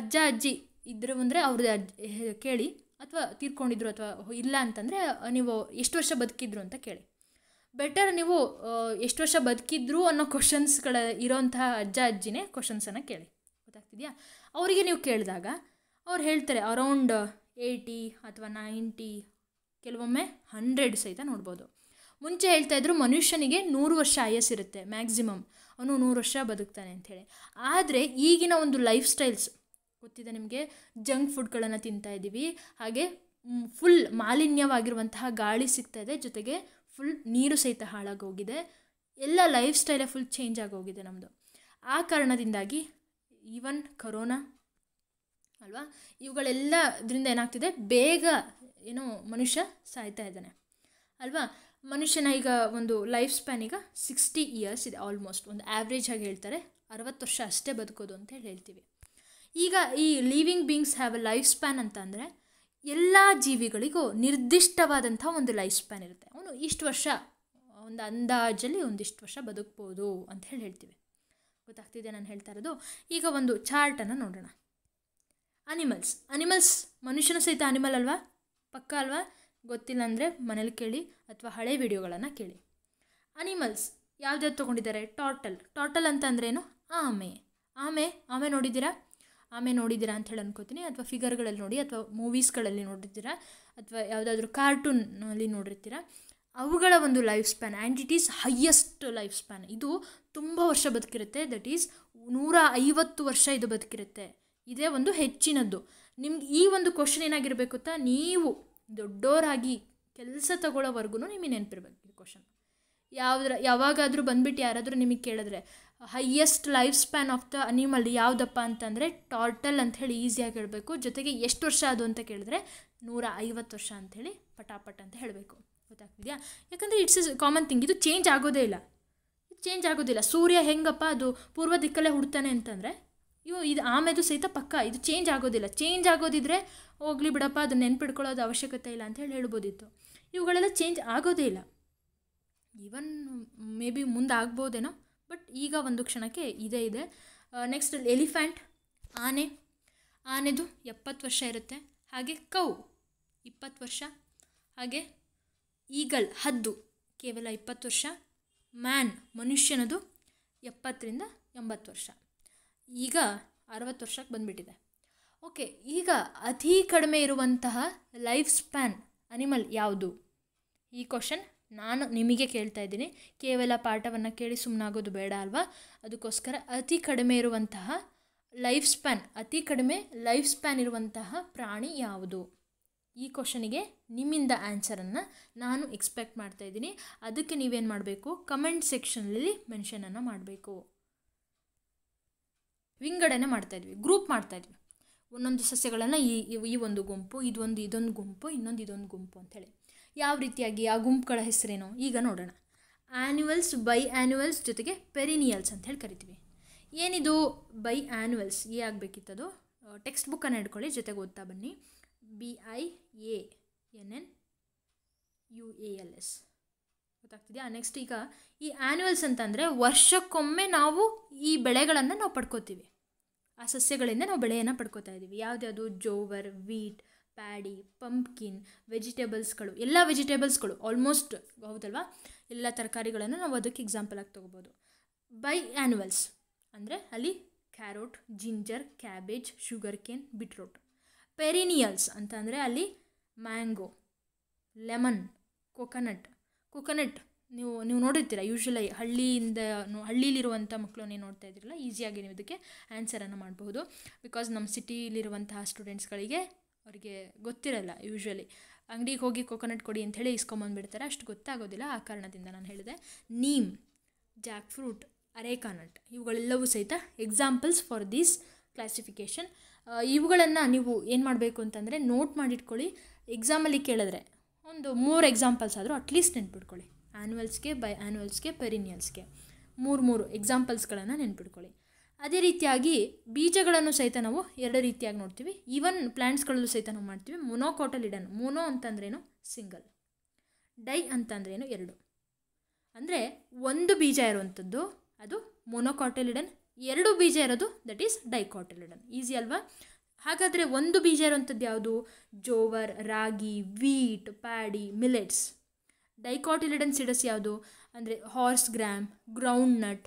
ಅಜ್ಜ ಅಜ್ಜಿ ಇದ್ದರು ಅಂದರೆ ಅವ್ರದ್ದು ಅಜ್ಜಿ ಕೇಳಿ ಅಥವಾ ತೀರ್ಕೊಂಡಿದ್ರು ಅಥವಾ ಇಲ್ಲ ಅಂತಂದರೆ ನೀವು ಎಷ್ಟು ವರ್ಷ ಬದುಕಿದ್ರು ಅಂತ ಕೇಳಿ ಬೆಟರ್ ನೀವು ಎಷ್ಟು ವರ್ಷ ಬದುಕಿದ್ರು ಅನ್ನೋ ಕ್ವಶನ್ಸ್ಗಳ ಇರೋಂತಹ ಅಜ್ಜ ಅಜ್ಜಿನೇ ಕ್ವಶನ್ಸನ್ನು ಕೇಳಿ ಗೊತ್ತಾಗ್ತಿದೆಯಾ ಅವರಿಗೆ ನೀವು ಕೇಳಿದಾಗ ಅವ್ರು ಹೇಳ್ತಾರೆ ಅರೌಂಡ್ ಏಯ್ಟಿ ಅಥವಾ ನೈಂಟಿ ಕೆಲವೊಮ್ಮೆ ಹಂಡ್ರೆಡ್ ಸಹಿತ ನೋಡ್ಬೋದು ಮುಂಚೆ ಹೇಳ್ತಾ ಇದ್ರು ಮನುಷ್ಯನಿಗೆ ನೂರು ವರ್ಷ ಆಯಸ್ಸಿರುತ್ತೆ ಮ್ಯಾಕ್ಸಿಮಮ್ ಅವನು ನೂರು ವರ್ಷ ಬದುಕ್ತಾನೆ ಅಂಥೇಳಿ ಆದರೆ ಈಗಿನ ಒಂದು ಲೈಫ್ ಸ್ಟೈಲ್ಸ್ ಗೊತ್ತಿದೆ ನಿಮಗೆ ಜಂಕ್ ಫುಡ್ಗಳನ್ನು ತಿಂತಾ ಇದ್ದೀವಿ ಹಾಗೆ ಫುಲ್ ಮಾಲಿನ್ಯವಾಗಿರುವಂತಹ ಗಾಳಿ ಸಿಗ್ತಾ ಇದೆ ಜೊತೆಗೆ ಫುಲ್ ನೀರು ಸಹಿತ ಹಾಳಾಗೋಗಿದೆ ಎಲ್ಲ ಲೈಫ್ ಸ್ಟೈಲೇ ಫುಲ್ ಚೇಂಜ್ ಆಗೋಗಿದೆ ನಮ್ಮದು ಆ ಕಾರಣದಿಂದಾಗಿ ಈವನ್ ಕರೋನಾ ಅಲ್ವಾ ಇವುಗಳೆಲ್ಲ ಇದರಿಂದ ಏನಾಗ್ತಿದೆ ಬೇಗ ಏನೋ ಮನುಷ್ಯ ಸಾಯ್ತಾ ಇದ್ದಾನೆ ಅಲ್ವಾ ಮನುಷ್ಯನ ಈಗ ಒಂದು ಲೈಫ್ ಸ್ಪ್ಯಾನ್ ಈಗ ಸಿಕ್ಸ್ಟಿ ಇಯರ್ಸ್ ಇದೆ ಆಲ್ಮೋಸ್ಟ್ ಒಂದು ಆ್ಯಾವ್ರೇಜ್ ಆಗಿ ಹೇಳ್ತಾರೆ ಅರವತ್ತು ವರ್ಷ ಅಷ್ಟೇ ಬದುಕೋದು ಅಂತ ಹೇಳ್ತೀವಿ ಈಗ ಈ living beings have a life span ಅಂತ ಅಂದರೆ ಎಲ್ಲ ಜೀವಿಗಳಿಗೂ ನಿರ್ದಿಷ್ಟವಾದಂಥ ಒಂದು ಲೈಫ್ ಸ್ಪ್ಯಾನ್ ಇರುತ್ತೆ ಅವನು ಇಷ್ಟು ವರ್ಷ ಒಂದು ಅಂದಾಜಲ್ಲಿ ಒಂದಿಷ್ಟು ವರ್ಷ ಬದುಕ್ಬೋದು ಅಂತ ಹೇಳಿ ಹೇಳ್ತೀವಿ ಗೊತ್ತಾಗ್ತಿದೆ ನಾನು ಹೇಳ್ತಾ ಇರೋದು ಈಗ ಒಂದು ಚಾರ್ಟನ್ನು ನೋಡೋಣ ಅನಿಮಲ್ಸ್ ಅನಿಮಲ್ಸ್ ಮನುಷ್ಯನ ಸಹಿತ ಅನಿಮಲ್ ಅಲ್ವಾ ಪಕ್ಕ ಅಲ್ವಾ ಗೊತ್ತಿಲ್ಲ ಅಂದರೆ ಮನೇಲಿ ಕೇಳಿ ಅಥವಾ ಹಳೆ ವಿಡಿಯೋಗಳನ್ನು ಕೇಳಿ ಅನಿಮಲ್ಸ್ ಯಾವ್ದು ತೊಗೊಂಡಿದ್ದಾರೆ ಟೋಟಲ್ ಟೋಟಲ್ ಅಂತ ಅಂದ್ರೇನು ಆಮೆ ಆಮೆ ಆಮೆ ನೋಡಿದ್ದೀರಾ ಆಮೇಲೆ ನೋಡಿದ್ದೀರಾ ಅಂತ ಹೇಳಿ ಅನ್ಕೋತೀನಿ ಅಥವಾ ಫಿಗರ್ಗಳಲ್ಲಿ ನೋಡಿ ಅಥವಾ ಮೂವೀಸ್ಗಳಲ್ಲಿ ನೋಡಿರ್ತೀರಾ ಅಥವಾ ಯಾವುದಾದ್ರೂ ಕಾರ್ಟೂನಲ್ಲಿ ನೋಡಿರ್ತೀರ ಅವುಗಳ ಒಂದು life span and it is highest life span ಇದು ತುಂಬ ವರ್ಷ ಬದುಕಿರುತ್ತೆ ದಟ್ ಈಸ್ ನೂರ ಐವತ್ತು ವರ್ಷ ಇದು ಬದುಕಿರುತ್ತೆ ಇದೇ ಒಂದು ಹೆಚ್ಚಿನದ್ದು ನಿಮ್ಗೆ ಈ ಒಂದು ಕ್ವಶನ್ ಏನಾಗಿರಬೇಕು ಅಂತ ನೀವು ದೊಡ್ಡೋರಾಗಿ ಕೆಲಸ ತಗೊಳ್ಳೋವರೆಗೂ ನಿಮಗೆ ನೆನಪಿರ್ಬೇಕು ಈ ಕ್ವಶನ್ ಯಾವ್ದ್ರ ಯಾವಾಗಾದರೂ ಬಂದ್ಬಿಟ್ಟು ಯಾರಾದರೂ ನಿಮಗೆ ಕೇಳಿದ್ರೆ highest life span of the animal ಯಾವುದಪ್ಪ ಅಂತಂದರೆ ಟಾರ್ಟಲ್ ಅಂಥೇಳಿ ಈಸಿಯಾಗಿ ಹೇಳಬೇಕು ಜೊತೆಗೆ ಎಷ್ಟು ವರ್ಷ ಅದು ಅಂತ ಕೇಳಿದ್ರೆ ನೂರ ಐವತ್ತು ವರ್ಷ ಅಂಥೇಳಿ ಪಟಾಪಟ್ ಅಂತ ಹೇಳಬೇಕು ಗೊತ್ತಾಗ್ತಿದೆಯಾ ಯಾಕಂದರೆ ಇಟ್ಸ್ ಇಸ್ ಕಾಮನ್ ಥಿಂಗ್ ಇದು ಚೇಂಜ್ ಆಗೋದೇ ಇಲ್ಲ ಇದು ಚೇಂಜ್ ಆಗೋದಿಲ್ಲ ಸೂರ್ಯ ಹೆಂಗಪ್ಪ ಅದು ಪೂರ್ವ ದಿಕ್ಕಲ್ಲೇ ಹುಡ್ತಾನೆ ಅಂತಂದರೆ ಇವು ಇದು ಆಮೇದು ಸಹಿತ ಪಕ್ಕ ಇದು ಚೇಂಜ್ ಆಗೋದಿಲ್ಲ ಚೇಂಜ್ ಆಗೋದಿದ್ರೆ ಹೋಗ್ಲಿ ಬಿಡಪ್ಪ ಅದು ನೆನ್ಪಿಡ್ಕೊಳ್ಳೋದು ಅವಶ್ಯಕತೆ ಇಲ್ಲ ಅಂತ ಹೇಳಿ ಹೇಳ್ಬೋದಿತ್ತು ಇವುಗಳೆಲ್ಲ ಚೇಂಜ್ ಆಗೋದೇ ಇಲ್ಲ ಈವನ್ ಮೇ ಬಿ ಮುಂದಾಗ್ಬೋದೇನೋ ಬಟ್ ಈಗ ಒಂದು ಕ್ಷಣಕ್ಕೆ ಇದೇ ಇದೆ ನೆಕ್ಸ್ಟ್ ಎಲಿಫ್ಯಾಂಟ್ ಆನೆ ಆನೆದು ಎಪ್ಪತ್ತು ವರ್ಷ ಇರುತ್ತೆ ಹಾಗೆ ಕೌ ಇಪ್ಪತ್ತು ವರ್ಷ ಹಾಗೆ ಈಗಲ್ ಹದ್ದು ಕೇವಲ ಇಪ್ಪತ್ತು ವರ್ಷ ಮ್ಯಾನ್ ಮನುಷ್ಯನದು ಎಪ್ಪತ್ತರಿಂದ ಎಂಬತ್ತು ವರ್ಷ ಈಗ ಅರವತ್ತು ವರ್ಷಕ್ಕೆ ಬಂದುಬಿಟ್ಟಿದೆ ಓಕೆ ಈಗ ಅತಿ ಕಡಿಮೆ ಇರುವಂತಹ ಲೈಫ್ ಸ್ಪ್ಯಾನ್ ಅನಿಮಲ್ ಯಾವುದು ಈ ಕ್ವಶನ್ ನಾನು ನಿಮಗೆ ಕೇಳ್ತಾ ಇದ್ದೀನಿ ಕೇವಲ ಪಾಠವನ್ನು ಕೇಳಿ ಸುಮ್ಮನಾಗೋದು ಬೇಡ ಅಲ್ವಾ ಅದಕ್ಕೋಸ್ಕರ ಅತಿ ಕಡಿಮೆ ಇರುವಂತಹ ಲೈಫ್ ಸ್ಪ್ಯಾನ್ ಅತಿ ಕಡಿಮೆ ಲೈಫ್ ಸ್ಪ್ಯಾನ್ ಇರುವಂತಹ ಪ್ರಾಣಿ ಯಾವುದು ಈ ಕ್ವಶನಿಗೆ ನಿಮ್ಮಿಂದ ಆನ್ಸರನ್ನು ನಾನು ಎಕ್ಸ್ಪೆಕ್ಟ್ ಮಾಡ್ತಾ ಇದ್ದೀನಿ ಅದಕ್ಕೆ ನೀವೇನು ಮಾಡಬೇಕು ಕಮೆಂಟ್ ಸೆಕ್ಷನಲ್ಲಿ ಮೆನ್ಷನನ್ನು ಮಾಡಬೇಕು ವಿಂಗಡಣೆ ಮಾಡ್ತಾಯಿದ್ವಿ ಗ್ರೂಪ್ ಮಾಡ್ತಾಯಿದ್ವಿ ಒಂದೊಂದು ಸಸ್ಯಗಳನ್ನು ಈ ಈ ಒಂದು ಗುಂಪು ಇದೊಂದು ಇದೊಂದು ಗುಂಪು ಇನ್ನೊಂದು ಇದೊಂದು ಗುಂಪು ಅಂತೇಳಿ ಯಾವ ರೀತಿಯಾಗಿ ಆ ಗುಂಪುಗಳ ಹೆಸರೇನು ಈಗ ನೋಡೋಣ ಆ್ಯನ್ಯುವಲ್ಸ್ ಬೈ ಆ್ಯನ್ಯುವಲ್ಸ್ ಜೊತೆಗೆ ಪೆರಿನಿಯಲ್ಸ್ ಅಂತ ಹೇಳಿ ಕರಿತೀವಿ ಏನಿದು ಬೈ ಆ್ಯನ್ಯುವಲ್ಸ್ ಎ ಆಗಬೇಕಿತ್ತದು ಟೆಕ್ಸ್ಟ್ ಬುಕ್ಕನ್ನು ಹಿಡ್ಕೊಳ್ಳಿ ಜೊತೆಗೆ ಓದ್ತಾ ಬನ್ನಿ B I A N N U A L S ಗೊತ್ತಾಗ್ತಿದೆಯಾ ನೆಕ್ಸ್ಟ್ ಈಗ ಈ ಆ್ಯನ್ಯುವಲ್ಸ್ ಅಂತಂದರೆ ವರ್ಷಕ್ಕೊಮ್ಮೆ ನಾವು ಈ ಬೆಳೆಗಳನ್ನು ನಾವು ಪಡ್ಕೋತೀವಿ ಆ ಸಸ್ಯಗಳಿಂದ ನಾವು ಬೆಳೆಯನ್ನು ಪಡ್ಕೋತಾ ಇದ್ದೀವಿ ಯಾವುದ್ಯಾವುದು ಜೋವರ್ ವೀಟ್ ಪ್ಯಾಡಿ ಪಂಪ್ಕಿನ್ ವೆಜಿಟೇಬಲ್ಸ್ಗಳು ಎಲ್ಲ ವೆಜಿಟೇಬಲ್ಸ್ಗಳು ಆಲ್ಮೋಸ್ಟ್ ಹೌದಲ್ವಾ ಎಲ್ಲ ತರಕಾರಿಗಳನ್ನು ನಾವು ಅದಕ್ಕೆ ಎಕ್ಸಾಂಪಲ್ ಆಗಿ ತೊಗೋಬೋದು ಬೈ ಆ್ಯನ್ಯುವಲ್ಸ್ ಅಂದರೆ ಅಲ್ಲಿ carrot ginger cabbage sugarcane beetroot perennials ಅಂತ ಅಂದರೆ ಅಲ್ಲಿ ಮ್ಯಾಂಗೋ ಲೆಮನ್ ಕೊಕೊನಟ್ ಕೊಕೊನಟ್ ನೀವು ನೀವು ನೋಡಿರ್ತೀರ ಯೂಶ್ವಲಾಗಿ ಹಳ್ಳಿಯಿಂದ ಹಳ್ಳಿಯಲ್ಲಿರುವಂಥ ಮಕ್ಕಳು ನೀವು ನೋಡ್ತಾ ಇದ್ದೀರಲ್ಲ ಈಸಿಯಾಗಿ ನೀವು ಇದಕ್ಕೆ ಆನ್ಸರನ್ನು ಮಾಡಬಹುದು ಬಿಕಾಸ್ ನಮ್ಮ ಸಿಟಿಲಿರುವಂತಹ ಸ್ಟೂಡೆಂಟ್ಸ್ಗಳಿಗೆ ಅವರಿಗೆ ಗೊತ್ತಿರಲ್ಲ ಯೂಶ್ವಲಿ ಅಂಗಡಿಗೆ ಹೋಗಿ ಕೊಕೊನಟ್ ಕೊಡಿ ಅಂಥೇಳಿ ಇಸ್ಕೊಂಬಂದುಬಿಡ್ತಾರೆ ಅಷ್ಟು ಗೊತ್ತಾಗೋದಿಲ್ಲ ಆ ಕಾರಣದಿಂದ ನಾನು ಹೇಳಿದೆ ನೀಮ್ ಜಾಕ್ ಫ್ರೂಟ್ ಅರೇಕಾನಟ್ ಇವುಗಳೆಲ್ಲವೂ ಸಹಿತ ಎಕ್ಸಾಂಪಲ್ಸ್ ಫಾರ್ ದೀಸ್ ಕ್ಲಾಸಿಫಿಕೇಷನ್ ಇವುಗಳನ್ನು ನೀವು ಏನು ಮಾಡಬೇಕು ಅಂತಂದರೆ ನೋಟ್ ಮಾಡಿಟ್ಕೊಳ್ಳಿ ಎಕ್ಸಾಮಲ್ಲಿ ಕೇಳಿದ್ರೆ ಒಂದು ಮೂರು ಎಕ್ಸಾಂಪಲ್ಸ್ ಆದರೂ ಅಟ್ಲೀಸ್ಟ್ ನೆನ್ಪಿಟ್ಕೊಳ್ಳಿ ಆ್ಯನ್ಯುವಲ್ಸ್ಗೆ ಬೈ ಆ್ಯನ್ಯುವಲ್ಸ್ಗೆ ಪೆರಿನಿಯಲ್ಸ್ಗೆ ಮೂರು ಮೂರು ಎಕ್ಸಾಂಪಲ್ಸ್ಗಳನ್ನು ನೆನ್ಪಿಟ್ಕೊಳ್ಳಿ ಅದೇ ರೀತಿಯಾಗಿ ಬೀಜಗಳನ್ನು ಸಹಿತ ನಾವು ಎರಡು ರೀತಿಯಾಗಿ ನೋಡ್ತೀವಿ ಈವನ್ ಪ್ಲ್ಯಾಂಟ್ಸ್ಗಳಲ್ಲೂ ಸಹಿತ ನಾವು ಮಾಡ್ತೀವಿ ಮೊನೋಕೋಟಲಿಡನ್ ಮೊನೋ ಅಂತಂದ್ರೇನು ಸಿಂಗಲ್ ಡೈ ಅಂತಂದ್ರೇನು ಎರಡು ಅಂದರೆ ಒಂದು ಬೀಜ ಇರುವಂಥದ್ದು ಅದು ಮೊನೋಕಾಟಲಿಡನ್ ಎರಡು ಬೀಜ ಇರೋದು ದಟ್ ಈಸ್ ಡೈಕಾಟಲಿಡನ್ ಈಸಿ ಅಲ್ವಾ ಹಾಗಾದರೆ ಒಂದು ಬೀಜ ಇರುವಂಥದ್ದು ಯಾವುದು jowar ragi wheat paddy millets dicotyledon ಸಿಡಸ್ ಯಾವುದು ಅಂದರೆ ಹಾರ್ಸ್ ಗ್ರಾಮ್ ಗ್ರೌಂಡ್ ನಟ್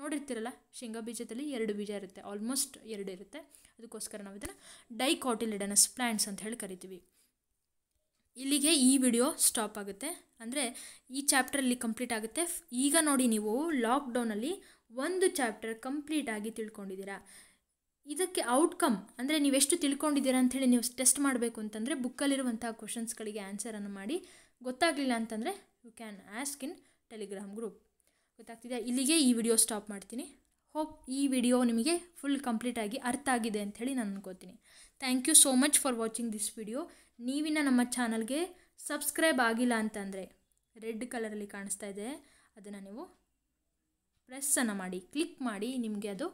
ನೋಡಿರ್ತೀರಲ್ಲ ಶೇಂಗಾ ಬೀಜದಲ್ಲಿ ಎರಡು ಬೀಜ ಇರುತ್ತೆ ಆಲ್ಮೋಸ್ಟ್ ಎರಡು ಇರುತ್ತೆ ಅದಕ್ಕೋಸ್ಕರ ನಾವು ಇದನ್ನು ಡೈಕಾಟಿಲಿಡನಸ್ ಪ್ಲ್ಯಾಂಟ್ಸ್ ಅಂತ ಹೇಳಿ ಕರಿತೀವಿ ಇಲ್ಲಿಗೆ ಈ ವಿಡಿಯೋ ಸ್ಟಾಪ್ ಆಗುತ್ತೆ ಅಂದರೆ ಈ ಇಲ್ಲಿ ಕಂಪ್ಲೀಟ್ ಆಗುತ್ತೆ ಈಗ ನೋಡಿ ನೀವು ಲಾಕ್ಡೌನಲ್ಲಿ ಒಂದು ಚಾಪ್ಟರ್ ಕಂಪ್ಲೀಟ್ ಆಗಿ ತಿಳ್ಕೊಂಡಿದ್ದೀರಾ ಇದಕ್ಕೆ ಔಟ್ಕಮ್ ಅಂದರೆ ನೀವೆಷ್ಟು ತಿಳ್ಕೊಂಡಿದ್ದೀರಾ ಅಂಥೇಳಿ ನೀವು ಟೆಸ್ಟ್ ಮಾಡಬೇಕು ಅಂತಂದರೆ ಬುಕ್ಕಲ್ಲಿರುವಂಥ ಕ್ವಶನ್ಸ್ಗಳಿಗೆ ಆನ್ಸರನ್ನು ಮಾಡಿ ಗೊತ್ತಾಗಲಿಲ್ಲ ಅಂತಂದರೆ you can ask in Telegram group ಗೊತ್ತಾಗ್ತಿದೆ ಇಲ್ಲಿಗೆ ಈ ವಿಡಿಯೋ ಸ್ಟಾಪ್ ಮಾಡ್ತೀನಿ ಹೋಪ್ ಈ ವಿಡಿಯೋ ನಿಮಗೆ ಫುಲ್ ಕಂಪ್ಲೀಟಾಗಿ ಅರ್ಥ ಆಗಿದೆ ಅಂಥೇಳಿ ನಾನು ಅನ್ಕೋತೀನಿ thank you so much for watching this video ನೀವಿನ ನಮ್ಮ ಚಾನಲ್ಗೆ ಸಬ್ಸ್ಕ್ರೈಬ್ ಆಗಿಲ್ಲ ಅಂತಂದರೆ ರೆಡ್ ಕಲರಲ್ಲಿ ಕಾಣಿಸ್ತಾ ಇದೆ ಅದನ್ನು ನೀವು ಪ್ರೆಸ್ಸನ್ನು ಮಾಡಿ ಕ್ಲಿಕ್ ಮಾಡಿ ನಿಮಗೆ ಅದು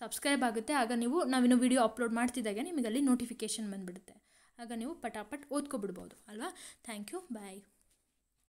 ಸಬ್ಸ್ಕ್ರೈಬ್ ಆಗುತ್ತೆ ಆಗ ನೀವು ನಾವಿನ್ನೂ ವಿಡಿಯೋ ಅಪ್ಲೋಡ್ ಮಾಡ್ತಿದ್ದಾಗ ನಿಮಗಲ್ಲಿ ನೋಟಿಫಿಕೇಷನ್ ಬಂದುಬಿಡುತ್ತೆ ಆಗ ನೀವು ಪಟಾಪಟ್ ಓದ್ಕೊಬಿಡ್ಬೋದು ಅಲ್ವಾ ಥ್ಯಾಂಕ್ ಯು ಬಾಯ್